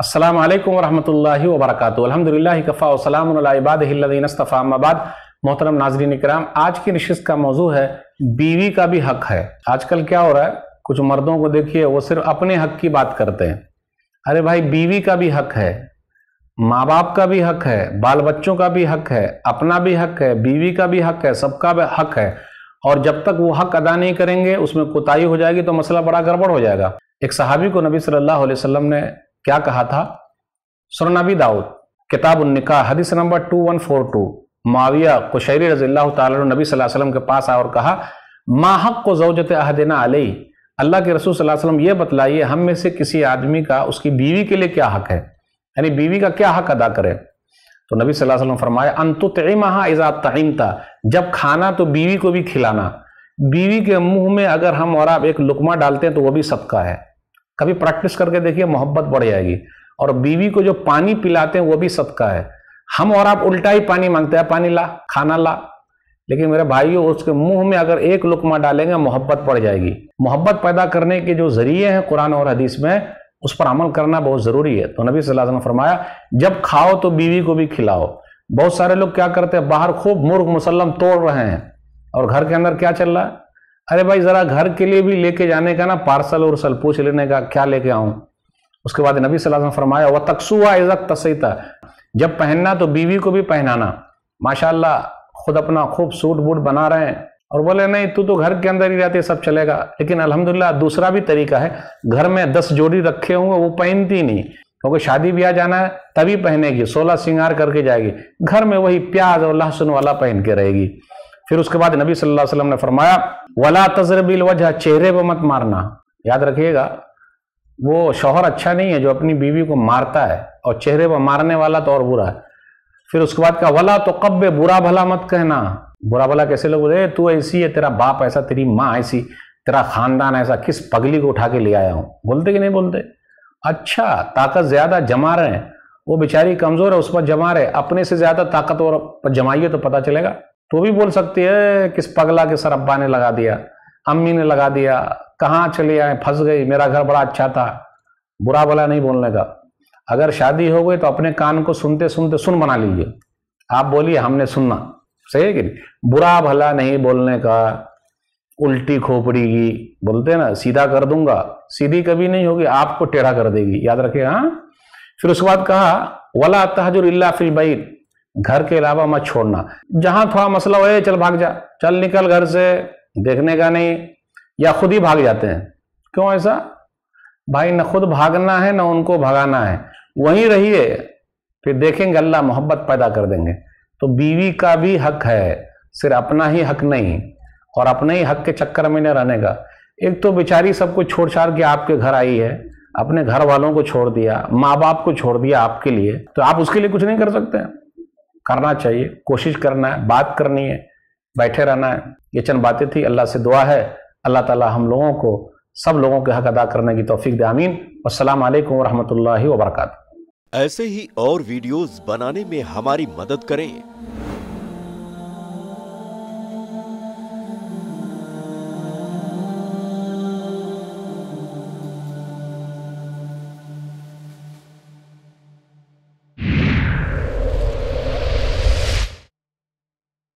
असलम वरहमल वबरक अलहमदिल्ला कफ़ा वसलामबादीनस्तफ़ाबाद मोहतरम नाजरीन इक्राम आज की नशस्त का मौजू है बीवी का भी हक है आजकल क्या हो रहा है कुछ मर्दों को देखिए वो सिर्फ अपने हक की बात करते हैं अरे भाई बीवी का भी हक है माँ बाप का भी हक है बाल बच्चों का भी हक है अपना भी हक है बीवी का भी हक है सबका भी हक है और जब तक वो हक अदा नहीं करेंगे उसमें कोताही हो जाएगी तो मसला बड़ा गड़बड़ हो जाएगा एक सहाबी को नबी सल्लल्लाहु अलैहि वसल्लम ने क्या कहा था सुरनबी दाऊद किताब उन्निका हदीस number two one four two Muawiya Qushayri रजील्ला नबी वसल्लम के पास आया और कहा मा हक को जोजत अहदना अली अल्लाह के रसूल वसल्लम ये बतलाइए हम में से किसी आदमी का उसकी बीवी के लिए क्या हक है यानी बीवी का क्या हक अदा करें तो नबी सल्लल्लाहु अलैहि वसल्लम फरमाया अंतु तयमहा इज़ा जब खाना तो बीवी को भी खिलाना बीवी के मुंह में अगर हम और आप एक लुकमा डालते हैं तो वो भी सबका है कभी प्रैक्टिस करके देखिए मोहब्बत बढ़ जाएगी और बीवी को जो पानी पिलाते हैं वो भी सदका है हम और आप उल्टा ही पानी मांगते हैं पानी ला खाना ला लेकिन मेरे भाइयों उसके मुंह में अगर एक लुकमा डालेंगे मोहब्बत पड़ जाएगी मोहब्बत पैदा करने के जो जरिए हैं कुरान और हदीस में उस पर अमल करना बहुत ज़रूरी है तो नबी सल्लल्लाहु अलैहि वसल्लम फरमाया जब खाओ तो बीवी को भी खिलाओ बहुत सारे लोग क्या करते हैं बाहर खूब मुर्ग मुसलम तोड़ रहे हैं और घर के अंदर क्या चल रहा है अरे भाई ज़रा घर के लिए भी लेके जाने का ना पार्सल और सल पूछ लेने का क्या लेके आऊं उसके बाद नबी सल्लल्लाहु अलैहि वसल्लम फरमाया वह तकसुआ इज़क तसैता जब पहनना तो बीवी को भी पहनाना माशाल्लाह खुद अपना खूब सूट बूट बना रहे हैं और बोले नहीं तू तो घर के अंदर ही रहती सब चलेगा लेकिन अल्हम्दुलिल्लाह दूसरा भी तरीका है घर में दस जोड़ी रखे होंगे वो पहनती नहीं क्योंकि शादी ब्याह जाना है तभी पहनेगी सोलह सिंगार करके जाएगी घर में वही प्याज और लहसुन वाला पहन के रहेगी फिर उसके बाद नबी सल्लल्लाहु अलैहि वसल्लम ने फरमाया वला तजरबिल वजह चेहरे पर मत मारना याद रखिएगा वो शोहर अच्छा नहीं है जो अपनी बीवी को मारता है और चेहरे पर मारने वाला तो और बुरा है फिर उसके बाद का वला तो कब्बे बुरा भला मत कहना बुरा भला कैसे लोग बोले तू ऐसी है तेरा बाप ऐसा तेरी माँ ऐसी तेरा खानदान ऐसा किस पगली को उठा के ले आया हूँ बोलते कि नहीं बोलते अच्छा ताकत ज़्यादा जमा रहे हैं वो बेचारी कमज़ोर है उस पर जमा रहे अपने से ज़्यादा ताकतवर पर जमाइए तो पता चलेगा तो भी बोल सकती है किस पगला के सर अब्बा ने लगा दिया अम्मी ने लगा दिया कहाँ चले आए फंस गई मेरा घर बड़ा अच्छा था बुरा भला नहीं बोलने का अगर शादी हो गई तो अपने कान को सुनते सुनते सुन बना लीजिए आप बोलिए हमने सुनना सही है कि नहीं बुरा भला नहीं बोलने का उल्टी खोपड़ी की बोलते ना सीधा कर दूंगा सीधी कभी नहीं होगी आपको टेढ़ा कर देगी याद रखेगा हाँ फिर उसके बाद कहा वला तहजुर इल्ला फिल बैत घर के अलावा मत छोड़ना जहां थोड़ा मसला हो चल भाग जा चल निकल घर से देखने का नहीं या खुद ही भाग जाते हैं क्यों ऐसा भाई न खुद भागना है ना उनको भगाना है वहीं रहिए फिर देखेंगे अल्लाह मोहब्बत पैदा कर देंगे तो बीवी का भी हक है सिर्फ अपना ही हक नहीं और अपने ही हक के चक्कर में न रहने का एक तो बेचारी सब कुछ छोड़ छाड़ के आपके घर आई है अपने घर वालों को छोड़ दिया माँ बाप को छोड़ दिया आपके लिए तो आप उसके लिए कुछ नहीं कर सकते करना चाहिए कोशिश करना है बात करनी है बैठे रहना है ये चंद बातें थी अल्लाह से दुआ है अल्लाह ताला हम लोगों को सब लोगों के हक अदा करने की तोफीक दे आमीन असलम वरहमल वर्क ऐसे ही और वीडियोस बनाने में हमारी मदद करें